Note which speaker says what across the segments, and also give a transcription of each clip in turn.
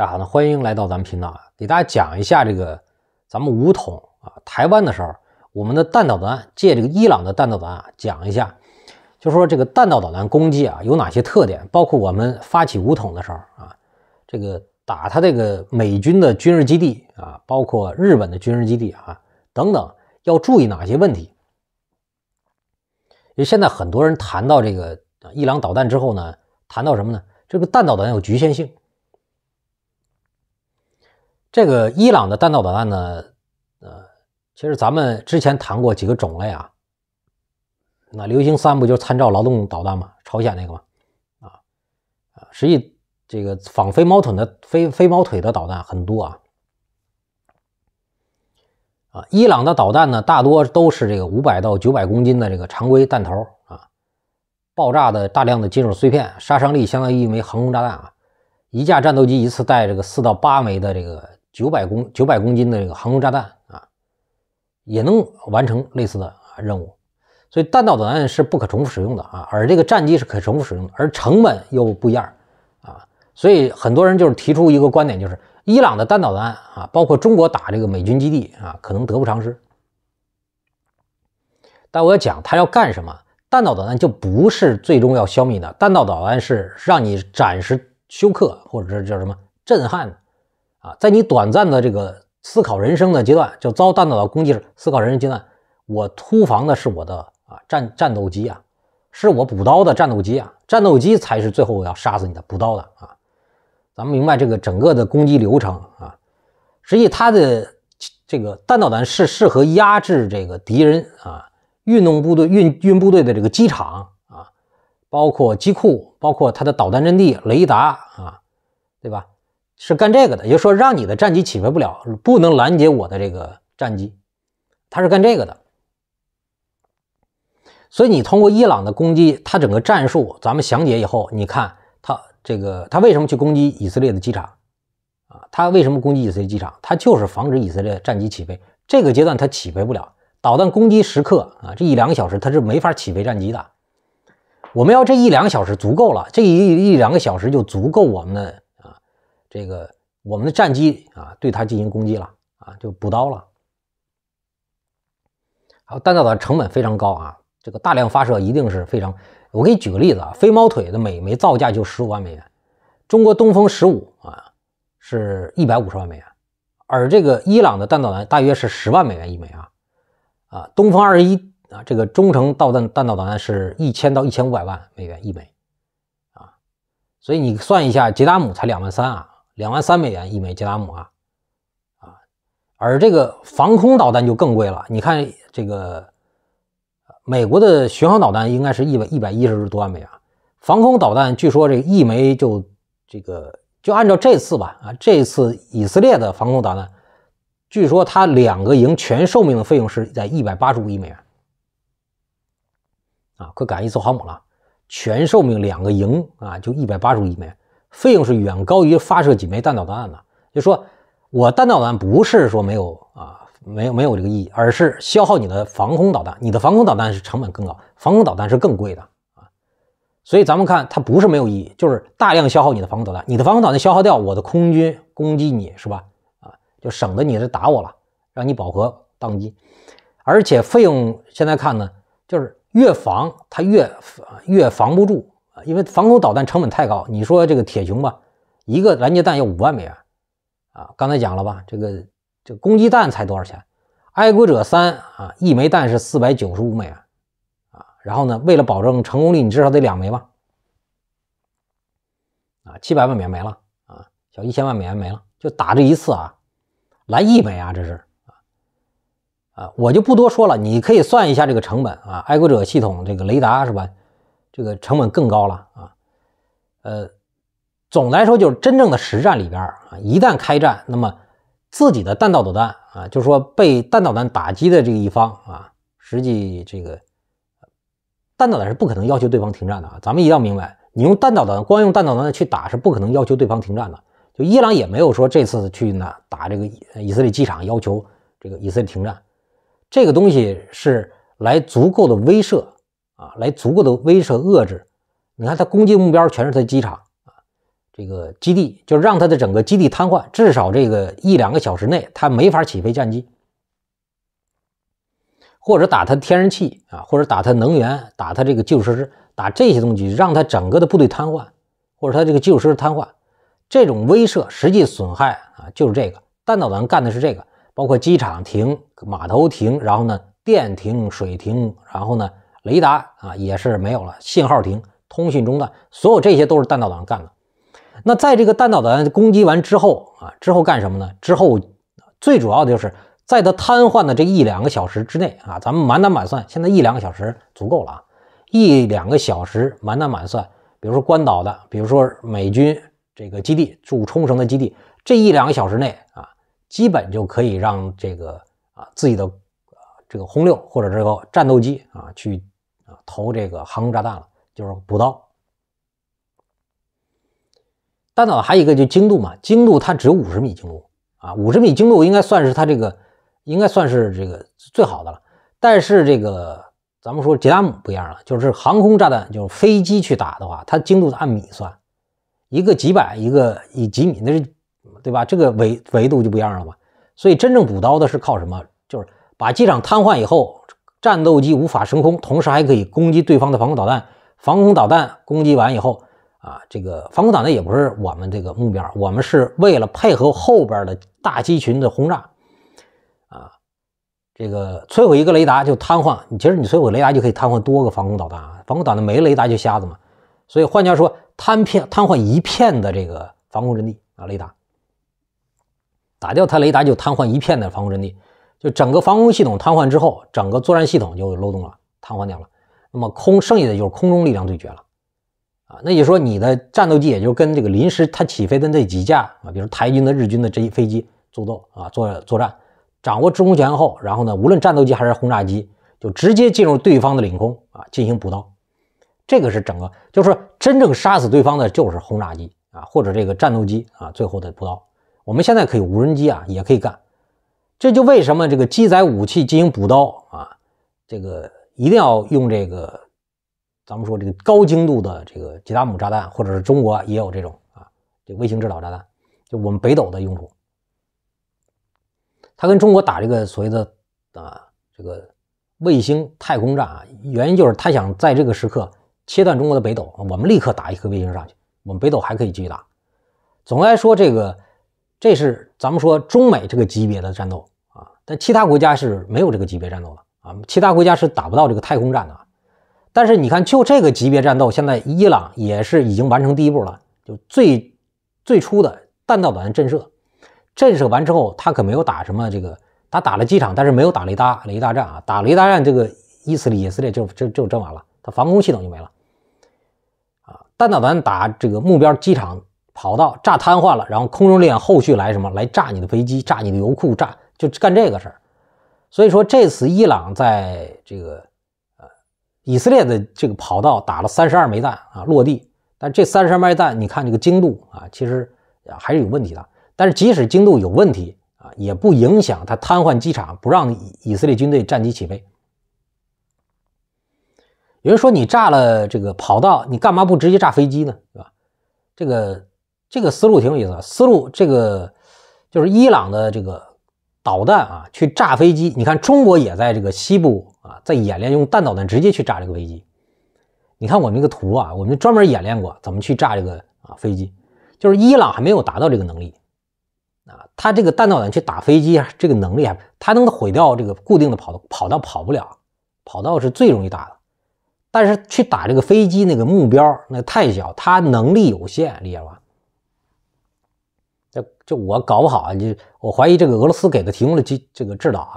Speaker 1: 大家好，呢欢迎来到咱们频道啊，给大家讲一下这个咱们武统啊，台湾的时候，我们的弹道导弹借这个伊朗的弹道导弹啊讲一下，就说这个弹道导弹攻击啊有哪些特点，包括我们发起武统的时候啊，这个打他这个美军的军事基地啊，包括日本的军事基地啊等等，要注意哪些问题？因为现在很多人谈到这个伊朗导弹之后呢，谈到什么呢？这个弹道导弹有局限性。这个伊朗的弹道导弹呢？呃，其实咱们之前谈过几个种类啊。那流星三不就参照劳动导弹嘛，朝鲜那个嘛。啊啊，实际这个仿飞毛腿的飞飞毛腿的导弹很多啊。啊，伊朗的导弹呢，大多都是这个五百到九百公斤的这个常规弹头啊，爆炸的大量的金属碎片，杀伤力相当于一枚航空炸弹啊。一架战斗机一次带这个四到八枚的这个。九百公九百公斤的这个航空炸弹啊，也能完成类似的任务，所以弹道导弹是不可重复使用的啊，而这个战机是可重复使用的，而成本又不一样啊，所以很多人就是提出一个观点，就是伊朗的弹道导弹啊，包括中国打这个美军基地啊，可能得不偿失。但我要讲，他要干什么？弹道导弹就不是最终要消灭的，弹道导弹是让你暂时休克，或者是叫什么震撼。啊，在你短暂的这个思考人生的阶段，就遭弹道的攻击时思考人生阶段，我突防的是我的啊战战斗机啊，是我补刀的战斗机啊，战斗机才是最后要杀死你的补刀的啊。咱们明白这个整个的攻击流程啊，实际它的这个弹道弹是适合压制这个敌人啊运动部队运运部队的这个机场啊，包括机库，包括它的导弹阵地、雷达啊，对吧？是干这个的，也就是说，让你的战机起飞不了，不能拦截我的这个战机，他是干这个的。所以你通过伊朗的攻击，他整个战术咱们详解以后，你看他这个他为什么去攻击以色列的机场啊？他为什么攻击以色列机场？他就是防止以色列战机起飞。这个阶段他起飞不了，导弹攻击时刻啊，这一两个小时他是没法起飞战机的。我们要这一两小时足够了，这一一两个小时就足够我们的。这个我们的战机啊，对它进行攻击了啊，就补刀了。好，弹道导弹成本非常高啊，这个大量发射一定是非常。我给你举个例子啊，飞毛腿的每枚造价就十五万美元，中国东风十五啊是一百五十万美元，而这个伊朗的弹道弹大约是十万美元一枚啊啊，东风二十一啊，这个中程导弹弹道导弹是一千到一千五百万美元一枚啊，所以你算一下，杰达姆才两万三啊。两万三美元一枚杰拉姆啊啊，而这个防空导弹就更贵了。你看这个美国的巡航导弹应该是一百一百一十多万美元，防空导弹据说这一枚就这个就按照这次吧啊，这次以色列的防空导弹据说它两个营全寿命的费用是在一百八十五亿美元啊，快赶上一艘航母了。全寿命两个营啊，就一百八十五亿美元。费用是远高于发射几枚弹道导弹的，就说我弹道导弹不是说没有啊，没有没有这个意义，而是消耗你的防空导弹，你的防空导弹是成本更高，防空导弹是更贵的啊，所以咱们看它不是没有意义，就是大量消耗你的防空导弹，你的防空导弹消耗掉，我的空军攻击你是吧？啊，就省得你来打我了，让你饱和宕机，而且费用现在看呢，就是越防它越越防不住。啊，因为防空导弹成本太高。你说这个铁穹吧，一个拦截弹要五万美元，啊，刚才讲了吧，这个这攻击弹才多少钱？爱国者三啊，一枚弹是四百九十五美元，啊，然后呢，为了保证成功率，你至少得两枚吧，啊，七百万美元没了，啊，小一千万美元没了，就打这一次啊，来一枚啊，这是啊，啊，我就不多说了，你可以算一下这个成本啊，爱国者系统这个雷达是吧？这个成本更高了啊，呃，总来说就是真正的实战里边啊，一旦开战，那么自己的弹道导弹啊，就是说被弹导弹打击的这一方啊，实际这个弹道弹是不可能要求对方停战的啊。咱们一定要明白，你用弹导弹光用弹导弹去打是不可能要求对方停战的。就伊朗也没有说这次去呢打这个以色列机场要求这个以色列停战，这个东西是来足够的威慑。啊，来足够的威慑遏制。你看，他攻击目标全是他机场啊，这个基地，就让他的整个基地瘫痪，至少这个一两个小时内他没法起飞战机，或者打他天然气啊，或者打他能源，打他这个基础设施，打这些东西，让他整个的部队瘫痪，或者他这个基础设施瘫痪。这种威慑实际损害啊，就是这个，弹导弹干的是这个，包括机场停、码头停，然后呢，电停、水停，然后呢。雷达啊也是没有了，信号停，通讯中断，所有这些都是弹道导弹干的。那在这个弹道导弹攻击完之后啊，之后干什么呢？之后最主要的就是在它瘫痪的这一两个小时之内啊，咱们满打满算，现在一两个小时足够了啊，一两个小时满打满算，比如说关岛的，比如说美军这个基地驻冲绳的基地，这一两个小时内啊，基本就可以让这个啊自己的啊这个轰六或者这个战斗机啊去。投这个航空炸弹了，就是补刀。单岛还有一个就精度嘛，精度它只有五十米精度啊，五十米精度应该算是它这个，应该算是这个最好的了。但是这个咱们说杰拉姆不一样了，就是航空炸弹，就是飞机去打的话，它精度是按米算，一个几百，一个以几米，那是对吧？这个维维度就不一样了嘛。所以真正补刀的是靠什么？就是把机场瘫痪以后。战斗机无法升空，同时还可以攻击对方的防空导弹。防空导弹攻击完以后，啊，这个防空导弹也不是我们这个目标，我们是为了配合后边的大机群的轰炸，啊，这个摧毁一个雷达就瘫痪。其实你摧毁雷达就可以瘫痪多个防空导弹啊，防空导弹没雷达就瞎子嘛。所以换句话说，瘫片瘫痪一片的这个防空阵地啊，雷达打掉它，雷达就瘫痪一片的防空阵地。就整个防空系统瘫痪之后，整个作战系统就有漏洞了，瘫痪掉了。那么空剩下的就是空中力量对决了，啊，那你说你的战斗机也就跟这个临时它起飞的那几架啊，比如台军的、日军的这些飞机作斗啊，作作战，掌握制空权后，然后呢，无论战斗机还是轰炸机，就直接进入对方的领空啊，进行补刀。这个是整个，就是说真正杀死对方的就是轰炸机啊，或者这个战斗机啊，最后的补刀。我们现在可以无人机啊，也可以干。这就为什么这个机载武器进行补刀啊，这个一定要用这个，咱们说这个高精度的这个吉达姆炸弹，或者是中国也有这种啊，这卫星制导炸弹，就我们北斗的用处。他跟中国打这个所谓的啊这个卫星太空战啊，原因就是他想在这个时刻切断中国的北斗我们立刻打一颗卫星上去，我们北斗还可以继续打。总的来说，这个这是咱们说中美这个级别的战斗。那其他国家是没有这个级别战斗的啊！其他国家是打不到这个太空战的。但是你看，就这个级别战斗，现在伊朗也是已经完成第一步了，就最最初的弹道导弹震慑。震慑完之后，他可没有打什么这个，他打了机场，但是没有打雷达，雷达战啊，打雷达战这个以色列以色列就就就震完了，他防空系统就没了啊！弹道导弹打这个目标机场跑道，炸瘫痪了，然后空中力量后续来什么来炸你的飞机，炸你的油库，炸。就干这个事儿，所以说这次伊朗在这个呃以色列的这个跑道打了三十二枚弹啊落地，但这三十二枚弹你看这个精度啊，其实还是有问题的。但是即使精度有问题啊，也不影响它瘫痪机场，不让以以色列军队战机起飞。有人说你炸了这个跑道，你干嘛不直接炸飞机呢？对吧？这个这个思路挺有意思，思路这个就是伊朗的这个。导弹啊，去炸飞机！你看，中国也在这个西部啊，在演练用弹导弹直接去炸这个飞机。你看我那个图啊，我们专门演练过怎么去炸这个啊飞机。就是伊朗还没有达到这个能力啊，他这个弹导弹去打飞机啊，这个能力啊，他能毁掉这个固定的跑道，跑道跑不了，跑道是最容易打的。但是去打这个飞机那个目标那太小，他能力有限，理解吧？那就我搞不好啊，你我怀疑这个俄罗斯给他提供了机这个制导啊，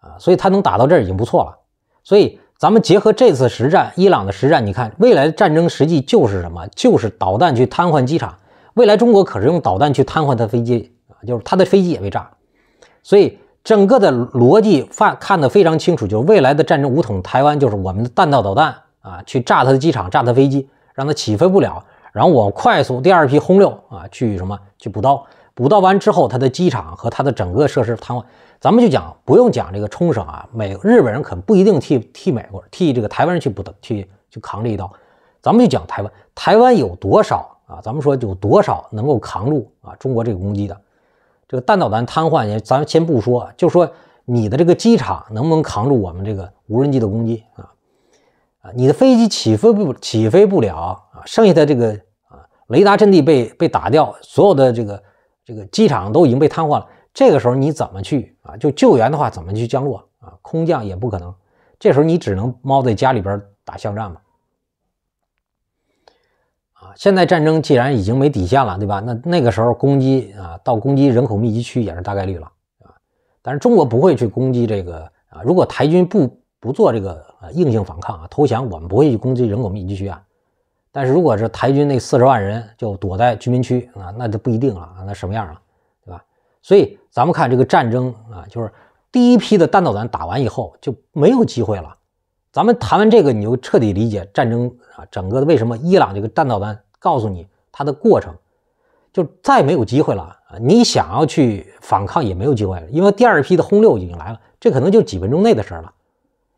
Speaker 1: 啊，所以他能打到这儿已经不错了。所以咱们结合这次实战，伊朗的实战，你看未来的战争实际就是什么？就是导弹去瘫痪机场。未来中国可是用导弹去瘫痪他飞机啊，就是他的飞机也被炸。所以整个的逻辑看看得非常清楚，就是未来的战争武统台湾，就是我们的弹道导弹啊，去炸他的机场，炸他飞机，让他起飞不了。然后我快速第二批轰六啊，去什么去补刀？补刀完之后，他的机场和他的整个设施瘫痪。咱们就讲不用讲这个冲绳啊，美日本人肯不一定替替美国替这个台湾人去补刀，去去扛这一刀。咱们就讲台湾，台湾有多少啊？咱们说有多少能够扛住啊中国这个攻击的？这个弹导弹瘫痪也咱先不说，就说你的这个机场能不能扛住我们这个无人机的攻击啊？啊，你的飞机起飞不起飞不了啊，剩下的这个啊，雷达阵地被被打掉，所有的这个这个机场都已经被瘫痪了。这个时候你怎么去啊？就救援的话，怎么去降落啊？空降也不可能。这时候你只能猫在家里边打巷战嘛。啊，现在战争既然已经没底线了，对吧？那那个时候攻击啊，到攻击人口密集区也是大概率了啊。但是中国不会去攻击这个啊，如果台军不不做这个。啊，硬性反抗啊，投降，我们不会去攻击人口密集区啊。但是，如果是台军那四十万人就躲在居民区啊，那就不一定啊，那什么样啊，对吧？所以，咱们看这个战争啊，就是第一批的弹导弹打完以后就没有机会了。咱们谈完这个，你就彻底理解战争啊，整个为什么伊朗这个弹道弹告诉你它的过程，就再没有机会了啊。你想要去反抗也没有机会了，因为第二批的轰六已经来了，这可能就几分钟内的事儿了。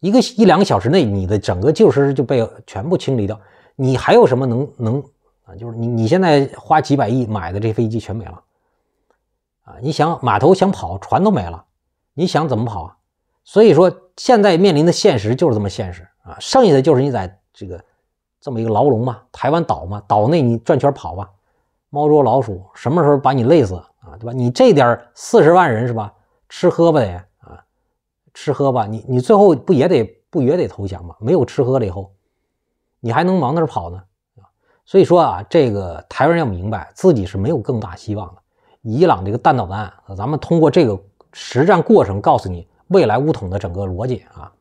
Speaker 1: 一个一两个小时内，你的整个旧施就被全部清理掉。你还有什么能能啊？就是你你现在花几百亿买的这飞机全没了，啊！你想码头想跑船都没了，你想怎么跑啊？所以说现在面临的现实就是这么现实啊！剩下的就是你在这个这么一个牢笼嘛，台湾岛嘛，岛内你转圈跑吧，猫捉老鼠，什么时候把你累死啊？对吧？你这点四十万人是吧？吃喝不得。吃喝吧，你你最后不也得不也得投降吗？没有吃喝了以后，你还能往哪儿跑呢？所以说啊，这个台湾人要明白自己是没有更大希望的。伊朗这个弹导弹，咱们通过这个实战过程告诉你未来乌统的整个逻辑啊。